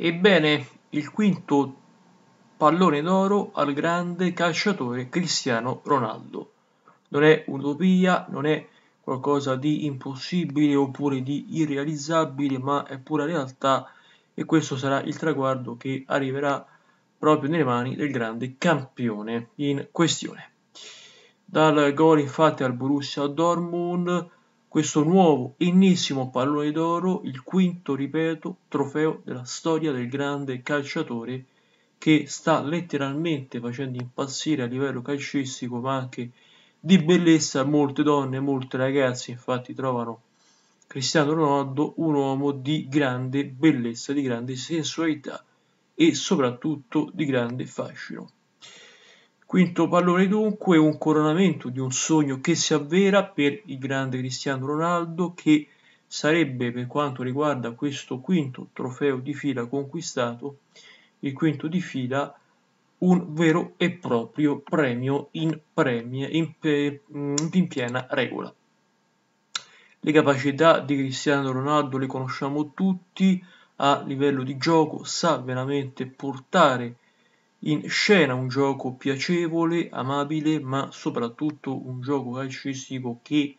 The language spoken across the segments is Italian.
Ebbene, il quinto Pallone d'Oro al grande calciatore Cristiano Ronaldo. Non è un'utopia, non è qualcosa di impossibile oppure di irrealizzabile, ma è pura realtà e questo sarà il traguardo che arriverà proprio nelle mani del grande campione in questione. Dal gol infatti al Borussia Dortmund questo nuovo ennesimo pallone d'oro, il quinto, ripeto, trofeo della storia del grande calciatore che sta letteralmente facendo impazzire a livello calcistico ma anche di bellezza molte donne, molte ragazze infatti trovano Cristiano Ronaldo un uomo di grande bellezza, di grande sensualità e soprattutto di grande fascino. Quinto pallone dunque, un coronamento di un sogno che si avvera per il grande Cristiano Ronaldo che sarebbe per quanto riguarda questo quinto trofeo di fila conquistato, il quinto di fila, un vero e proprio premio in, premia, in, mm, in piena regola. Le capacità di Cristiano Ronaldo le conosciamo tutti a livello di gioco, sa veramente portare in scena un gioco piacevole, amabile, ma soprattutto un gioco calcistico che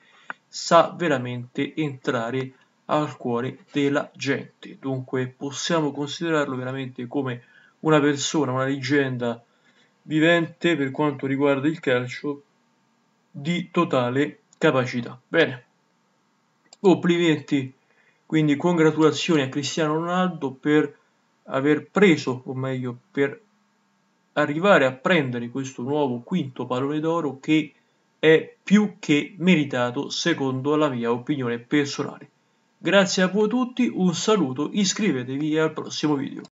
sa veramente entrare al cuore della gente. Dunque possiamo considerarlo veramente come una persona, una leggenda vivente per quanto riguarda il calcio di totale capacità. Bene, complimenti, quindi congratulazioni a Cristiano Ronaldo per aver preso, o meglio, per arrivare a prendere questo nuovo quinto pallone d'oro che è più che meritato secondo la mia opinione personale. Grazie a voi tutti, un saluto, iscrivetevi al prossimo video.